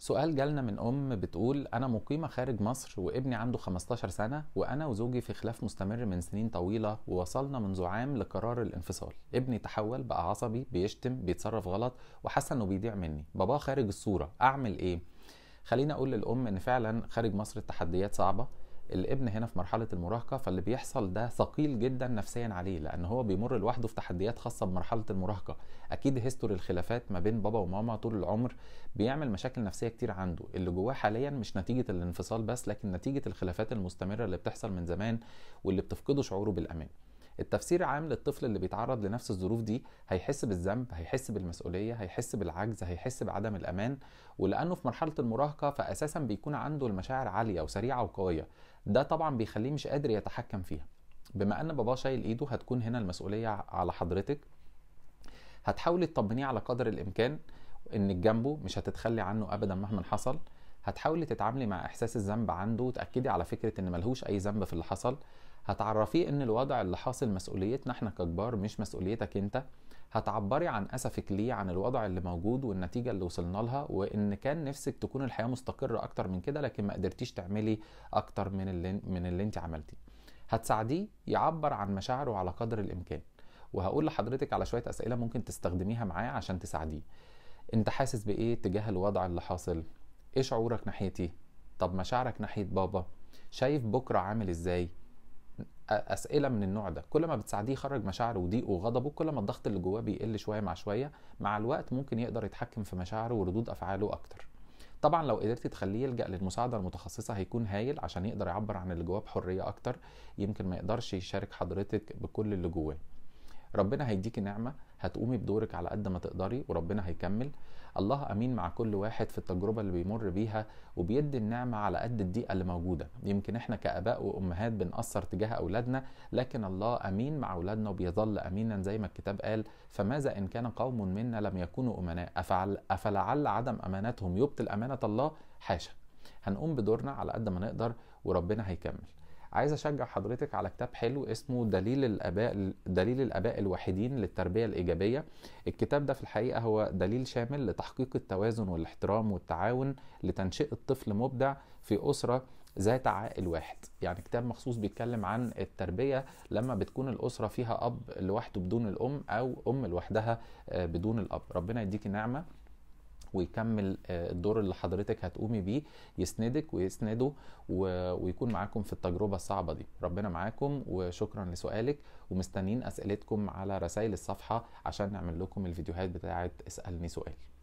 سؤال جالنا من ام بتقول انا مقيمه خارج مصر وابني عنده 15 سنه وانا وزوجي في خلاف مستمر من سنين طويله ووصلنا منذ عام لقرار الانفصال ابني تحول بقى عصبي بيشتم بيتصرف غلط وحاسه انه بيضيع مني باباه خارج الصوره اعمل ايه خليني اقول للام ان فعلا خارج مصر التحديات صعبه الابن هنا في مرحله المراهقه فاللي بيحصل ده ثقيل جدا نفسيا عليه لان هو بيمر لوحده في تحديات خاصه بمرحله المراهقه اكيد هيستوري الخلافات ما بين بابا وماما طول العمر بيعمل مشاكل نفسيه كتير عنده اللي جواه حاليا مش نتيجه الانفصال بس لكن نتيجه الخلافات المستمره اللي بتحصل من زمان واللي بتفقده شعوره بالامان التفسير عام للطفل اللي بيتعرض لنفس الظروف دي هيحس بالذنب هيحس بالمسؤوليه هيحس بالعجز هيحس بعدم الامان ولانه في مرحله المراهقه فاساسا بيكون عنده المشاعر عاليه وسريعه وقويه ده طبعا بيخليه مش قادر يتحكم فيها بما ان باباه شايل ايده هتكون هنا المسؤوليه على حضرتك هتحاولي تطمنيه على قدر الامكان انك جنبه مش هتتخلي عنه ابدا مهما حصل هتحاولي تتعاملي مع احساس الذنب عنده وتاكدي على فكره ان ملهوش اي ذنب في اللي حصل هتعرفيه ان الوضع اللي حاصل مسؤوليتنا احنا ككبار مش مسؤوليتك انت هتعبري عن اسفك ليه عن الوضع اللي موجود والنتيجه اللي وصلنا لها وان كان نفسك تكون الحياه مستقره اكتر من كده لكن ما قدرتيش تعملي اكتر من اللي من اللي انت عملتيه هتساعديه يعبر عن مشاعره على قدر الامكان وهقول لحضرتك على شويه اسئله ممكن تستخدميها معاه عشان تساعديه انت حاسس بايه تجاه الوضع اللي حاصل ايه شعورك ناحيتي ايه؟ طب مشاعرك ناحيه بابا شايف بكره عامل ازاي اسئله من النوع ده كل ما بتساعديه يخرج مشاعره وضيقه وغضبه كل ما الضغط اللي جواه بيقل شويه مع شويه مع الوقت ممكن يقدر يتحكم في مشاعره وردود افعاله اكتر طبعا لو قدرت تخليه يلجا للمساعده المتخصصه هيكون هايل عشان يقدر يعبر عن اللي جواه بحريه اكتر يمكن ما يقدرش يشارك حضرتك بكل اللي جواه ربنا هيديكي نعمه هتقومي بدورك على قد ما تقدري وربنا هيكمل الله امين مع كل واحد في التجربه اللي بيمر بيها وبيدي النعمه على قد الضيقه اللي موجوده يمكن احنا كاباء وامهات بنأثر تجاه اولادنا لكن الله امين مع اولادنا وبيظل امينا زي ما الكتاب قال فماذا ان كان قوم منا لم يكونوا امناء أفعل افلعل عدم امانتهم يبطل امانه الله حاشا هنقوم بدورنا على قد ما نقدر وربنا هيكمل عايز اشجع حضرتك على كتاب حلو اسمه دليل الاباء دليل الاباء الوحيدين للتربيه الايجابيه الكتاب ده في الحقيقه هو دليل شامل لتحقيق التوازن والاحترام والتعاون لتنشئه طفل مبدع في اسره ذات عائل واحد يعني كتاب مخصوص بيتكلم عن التربية لما بتكون الأسرة فيها أب لوحده بدون الأم أو أم لوحدها آه، بدون الأب ربنا يديك نعمة ويكمل آه، الدور اللي حضرتك هتقومي بيه يسندك ويسنده ويكون معاكم في التجربه الصعبه دي ربنا معاكم وشكرا لسؤالك ومستنين اسئلتكم على رسائل الصفحه عشان نعمل لكم الفيديوهات بتاعه اسالني سؤال